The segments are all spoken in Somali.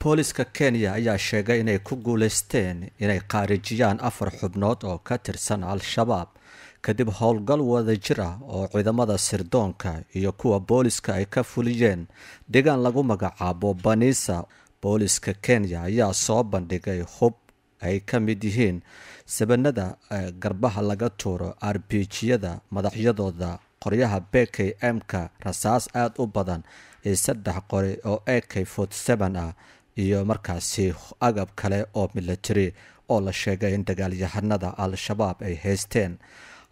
booliska kenya ayaa sheegay inay ku guuleysteen inay khaarijiyaan afar xubnood oo ka tirsan al-shabaab kadib howlgal wada jir ah oo ciidamada sirdoonka iyo kuwa booliska ay ka fuliyeen degaan lagu magacaabo banisa booliska kenya ayaa soo bandhigay hub ay ka mid yihiin sabanada garbaha laga tuuro r arbijiyada madaxyadooda qoryaha b k m ka rasaas aada u badan ee saddex qori oo ak fot ah iyo markaasi agab kale oo milatari oo la sheegay in dagaalyahanada al-shabaab ay haysteen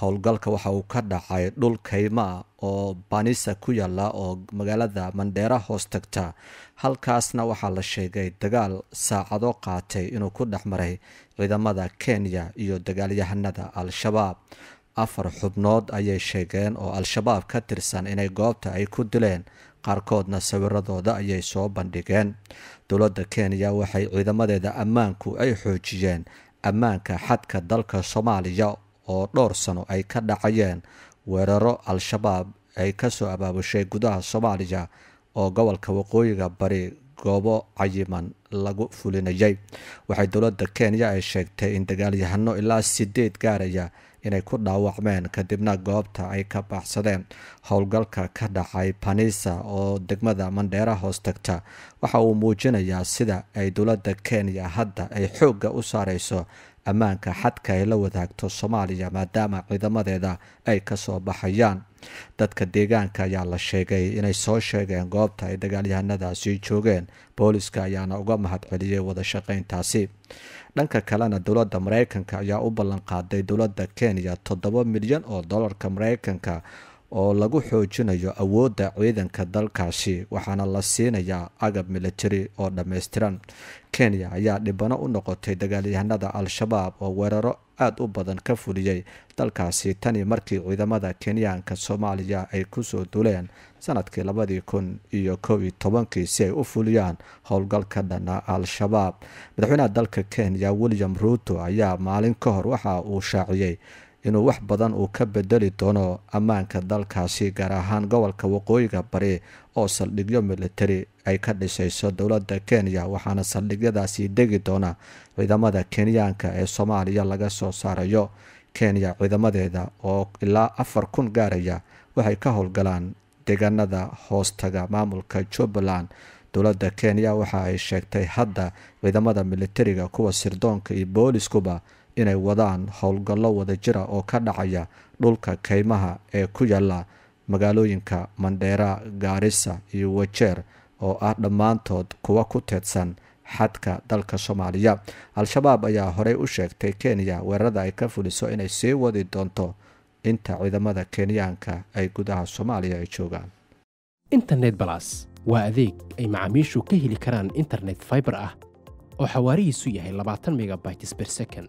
howlgalka waxa uu ka dhacay dhul kaymaa oo banisa ku yaala oo magaalada mandheera hoos tagta halkaasna waxaa la sheegay dagaal saacado qaatay inuu ku dhex maray ciidamada kenya iyo dagaalyahanada al-shabaab afar xubnood ayay sheegeen oo al-shabaab ka tirsan inay goobta ay ku dileen qaarkoodna sawiradooda ayay soo bandhigeen dowladda kenya waxay ciidamadeeda ammaanku ay xoojiyeen ammaanka xadka dalka soomaaliya oo dhowr sano ay ka dhacayeen weeraro al-shabaab ay kasoo abaabushay gudaha soomaaliya oo gobolka waqooyiga bari goobo cayiman lagu fulinayay waxay dowladda kenya ay sheegtay in dagaalyahano ilaa sideed gaaraya inay ku dhaawacmeen kadibna goobta ay ka baxsadeen howlgalka ka dhacay banisa oo degmada mandheera hoos tagta waxa uu muujinayaa sida ay dowladda kenya hadda ay xoogga u saarayso ammaanka xadka ay la wadaagto soomaaliya maadaama ciidamadeeda ay ka soo baxayaan dadka deegaanka ayaa la sheegay inay soo sheegeen goobta ay dagaalyahanadaasi joogeen booliska ayaana uga mahadceliyey wadashaqeyntaasi dhanka kalena dowladda maraykanka ayaa u ballanqaaday dowladda kenya toddoba milyan oo dollarka mareykanka oo lagu xoojinayo awoodda ciidanka dalkaasi waxaana la siinayaa agab militari oo dhammaystiran kenya ayaa dhibano u noqotay dagaalyahanada al-shabaab oo weeraro aada u badan ka fuliyey dalkaasi tani markii ciidamada kenyaanka soomaaliya ay kusoo duleen sanadkii labadii kun iyo kow iyo tobankii si ay u fuliyaan howlgalka ka dhana al-shabaab madaxweynaha dalka kenya william ruuto ayaa maalin ka hor waxa uu shaaciyey inuu wax badan uu ka bedeli doono ammaanka dalkaasi gaar ahaan gobolka waqooyiga bari oo saldhigyo militari ay ka dhisayso dowladda kenya waxaana saldhigyadaasi degi doona ciidamada kenyaanka ee soomaaliya laga soo saarayo kenya ciidamadeeda oo ilaa afar kun gaaraya waxay ka howlgalaan deegaanada hoostaga maamulka jubbaland dowladda kenya waxa ay sheegtay hadda ciidamada militariga kuwa sirdoonka iyo booliskuba inay wadaan howlgallo wada jira ah oo ka dhacaya dhulka keymaha ee ku yaala magaalooyinka mandheera gaarisa iyo wajeer oo ah dhammaantood kuwa ku teedsan xadka dalka soomaaliya al-shabaab ayaa horey u sheegtay kenya weerarada ay ka fuliso inay sii wadi doonto inta ciidamada kenyaanka ay gudaha soomaaliya ay joogaan internet balas waa adeeg ay macaamiishu ka heli karaan internet fiber ah oo xawaarihiisu yahay labaatan megabytes per second